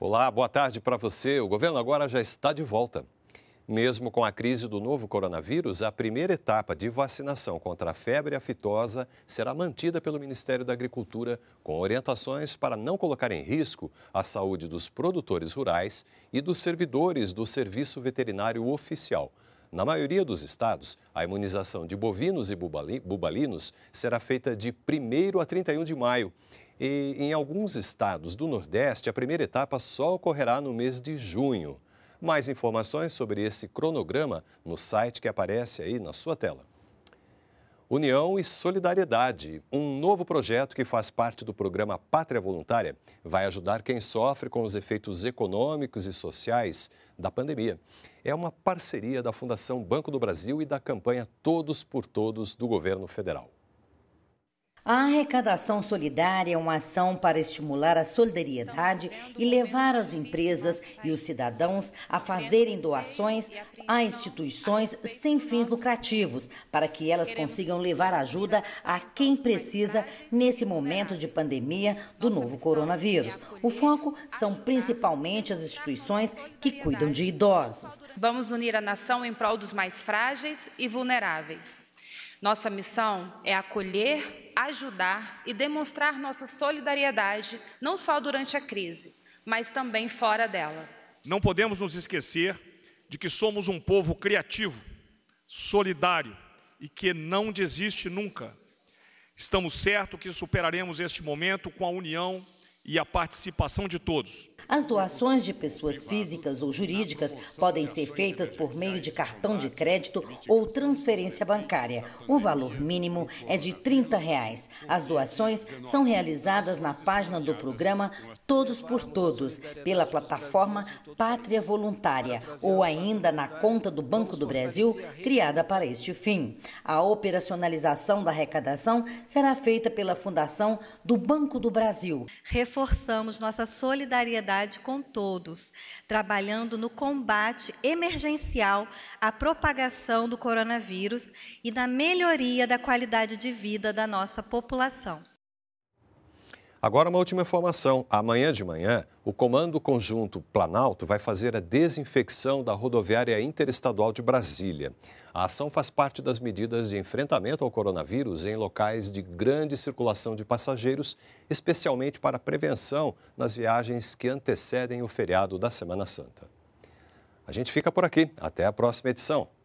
Olá, boa tarde para você. O governo agora já está de volta. Mesmo com a crise do novo coronavírus, a primeira etapa de vacinação contra a febre aftosa será mantida pelo Ministério da Agricultura, com orientações para não colocar em risco a saúde dos produtores rurais e dos servidores do Serviço Veterinário Oficial. Na maioria dos estados, a imunização de bovinos e bubalinos será feita de 1 a 31 de maio. E em alguns estados do Nordeste, a primeira etapa só ocorrerá no mês de junho. Mais informações sobre esse cronograma no site que aparece aí na sua tela. União e Solidariedade, um novo projeto que faz parte do programa Pátria Voluntária, vai ajudar quem sofre com os efeitos econômicos e sociais da pandemia. É uma parceria da Fundação Banco do Brasil e da campanha Todos por Todos do governo federal. A arrecadação solidária é uma ação para estimular a solidariedade e levar as empresas e os cidadãos a fazerem doações a instituições sem fins lucrativos, para que elas consigam levar ajuda a quem precisa nesse momento de pandemia do novo coronavírus. O foco são principalmente as instituições que cuidam de idosos. Vamos unir a nação em prol dos mais frágeis e vulneráveis. Nossa missão é acolher, ajudar e demonstrar nossa solidariedade, não só durante a crise, mas também fora dela. Não podemos nos esquecer de que somos um povo criativo, solidário e que não desiste nunca. Estamos certos que superaremos este momento com a união e a participação de todos. As doações de pessoas físicas ou jurídicas podem ser feitas por meio de cartão de crédito ou transferência bancária. O valor mínimo é de R$ 30. Reais. As doações são realizadas na página do programa Todos por Todos, pela plataforma Pátria Voluntária, ou ainda na conta do Banco do Brasil, criada para este fim. A operacionalização da arrecadação será feita pela Fundação do Banco do Brasil. Reforçamos nossa solidariedade com todos, trabalhando no combate emergencial à propagação do coronavírus e na melhoria da qualidade de vida da nossa população. Agora, uma última informação. Amanhã de manhã, o Comando Conjunto Planalto vai fazer a desinfecção da rodoviária interestadual de Brasília. A ação faz parte das medidas de enfrentamento ao coronavírus em locais de grande circulação de passageiros, especialmente para prevenção nas viagens que antecedem o feriado da Semana Santa. A gente fica por aqui. Até a próxima edição.